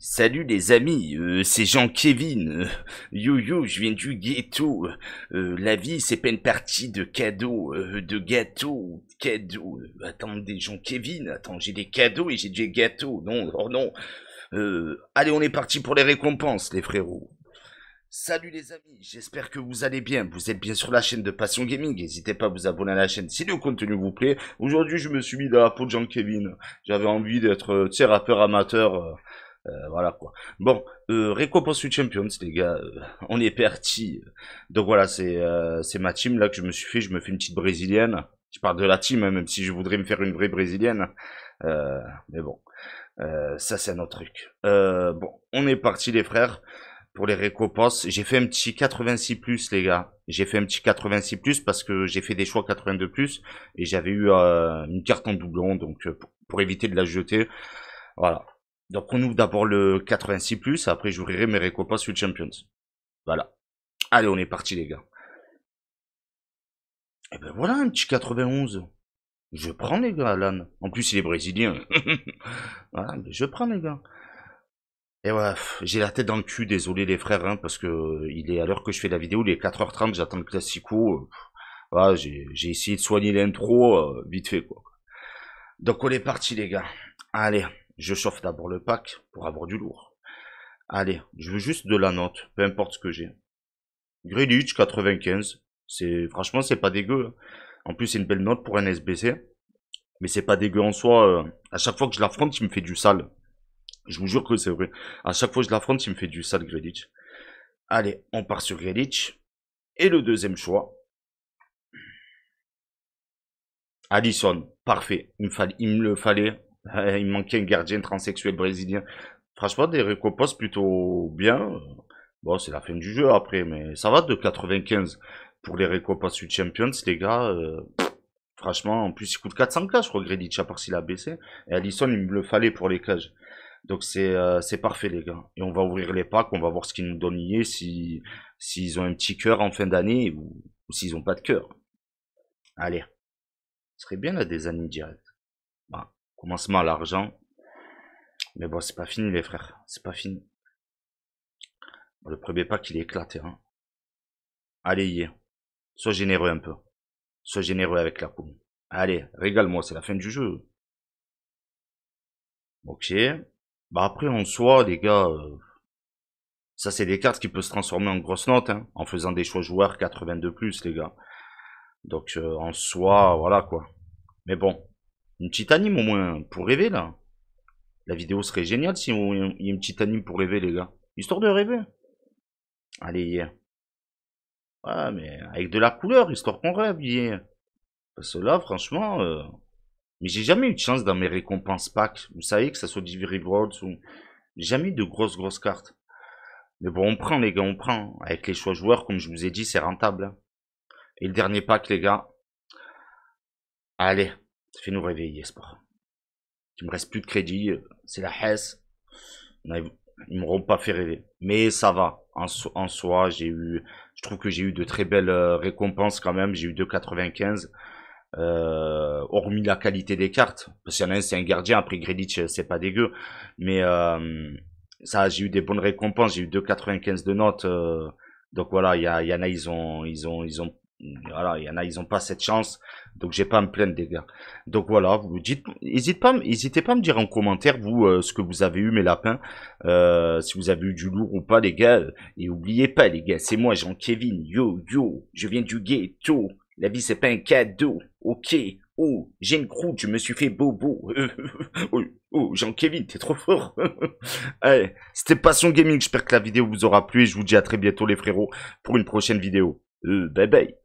Salut les amis, euh, c'est Jean-Kevin. Euh, yo yo, je viens du ghetto. Euh, la vie, c'est pas une partie de cadeaux, euh, de gâteaux, cadeaux. attendez, Jean-Kevin, attends, j'ai des cadeaux et j'ai des gâteaux. Non, oh non. allez, on est parti pour les récompenses, les frérots. Salut les amis, j'espère que vous allez bien. Vous êtes bien sur la chaîne de Passion Gaming. N'hésitez pas à vous abonner à la chaîne si le contenu vous plaît. Aujourd'hui, je me suis mis dans la peau de Jean-Kevin. J'avais envie d'être, tu sais, rappeur amateur euh, voilà quoi. Bon, euh, récompense du Champions, les gars. Euh, on est parti. Donc voilà, c'est euh, c'est ma team là que je me suis fait. Je me fais une petite brésilienne. Je parle de la team, hein, même si je voudrais me faire une vraie brésilienne. mais bon, ça c'est un autre truc. bon, on est parti les frères pour les récompenses. J'ai fait un petit 86 plus les gars. J'ai fait un petit 86 plus parce que j'ai fait des choix 82 plus et j'avais eu une carte en doublon donc pour éviter de la jeter. Voilà. Donc on ouvre d'abord le 86+, plus, après j'ouvrirai mes récompenses le Champions. Voilà. Allez, on est parti les gars. Et eh ben voilà, un petit 91. Je prends les gars, Alan. En plus, il est brésilien. voilà, mais je prends les gars. Et ouais, j'ai la tête dans le cul, désolé les frères, hein, parce que euh, il est à l'heure que je fais la vidéo, il est 4h30, j'attends le classico. Euh, voilà, j'ai essayé de soigner l'intro, euh, vite fait quoi. Donc on est parti les gars. Allez. Je chauffe d'abord le pack pour avoir du lourd. Allez, je veux juste de la note, peu importe ce que j'ai. vingt 95, c'est franchement c'est pas dégueu. Hein. En plus c'est une belle note pour un SBC, mais c'est pas dégueu en soi. Euh. À chaque fois que je l'affronte, il me fait du sale. Je vous jure que c'est vrai. À chaque fois que je l'affronte, il me fait du sale Greenwich. Allez, on part sur Greenwich Et le deuxième choix. Allison, parfait. il me le fallait. il manquait un gardien transsexuel brésilien. Franchement, des récompenses plutôt bien. Bon, c'est la fin du jeu après, mais ça va de 95. Pour les récompenses du Champions, les gars, euh, franchement, en plus, il coûte 400K, je crois, Grédit, à part s'il a baissé. Et Allison, il me le fallait pour les cages. Donc euh, c'est parfait les gars. Et on va ouvrir les packs, on va voir ce qu'ils nous donnent hier, s'ils ont un petit cœur en fin d'année ou, s'ils n'ont pas de cœur. Allez. Ce serait bien là des années directes. Commencement à l'argent. Mais bon, c'est pas fini, les frères. C'est pas fini. le premier pack, il est éclaté. Hein. Allez, y Sois généreux un peu. Sois généreux avec la poule. Allez, régale-moi, c'est la fin du jeu. Ok. Bah après, en soi, les gars, euh, ça c'est des cartes qui peuvent se transformer en grosse notes hein, en faisant des choix joueurs 82+, plus, les gars. Donc euh, en soi, voilà quoi. Mais bon, une petite anime au moins, pour rêver là. La vidéo serait géniale si on... y a une petite anime pour rêver, les gars. Histoire de rêver. Allez, Ouais, ah, mais avec de la couleur, histoire qu'on rêve, Parce que là, franchement... Euh, mais j'ai jamais eu de chance dans mes récompenses packs. Vous savez, que ça soit Divi Worlds ou... jamais de grosses, grosses cartes. Mais bon, on prend, les gars, on prend. Avec les choix joueurs, comme je vous ai dit, c'est rentable. Hein. Et le dernier pack, les gars. Allez, fais fait nous réveiller, pas Il me reste plus de crédit. Euh, c'est la Hesse. Ils ne m'auront pas fait rêver. Mais ça va. En, en soi, j'ai eu. Je trouve que j'ai eu de très belles euh, récompenses quand même. J'ai eu 2,95. Euh, hormis la qualité des cartes. Parce qu'il y en a un, c'est un gardien. Après crédit c'est pas dégueu. Mais ça, j'ai eu des bonnes récompenses. J'ai eu 2,95 de notes. donc voilà, il y, y en a, ils ont, ils ont, ils ont voilà, il y en a, ils n'ont pas cette chance, donc j'ai pas à me plaindre les gars. Donc voilà, vous dites, n'hésitez pas, pas à me dire en commentaire vous euh, ce que vous avez eu mes lapins, euh, si vous avez eu du lourd ou pas les gars. Euh, et oubliez pas les gars, c'est moi Jean Kevin, yo yo, je viens du ghetto. La vie c'est pas un cadeau, ok. Oh, j'ai une croûte, je me suis fait bobo. Oh, oh, Jean-Kevin, t'es trop fort. Allez, c'était Passion Gaming, j'espère que la vidéo vous aura plu et je vous dis à très bientôt les frérots pour une prochaine vidéo. bye bye.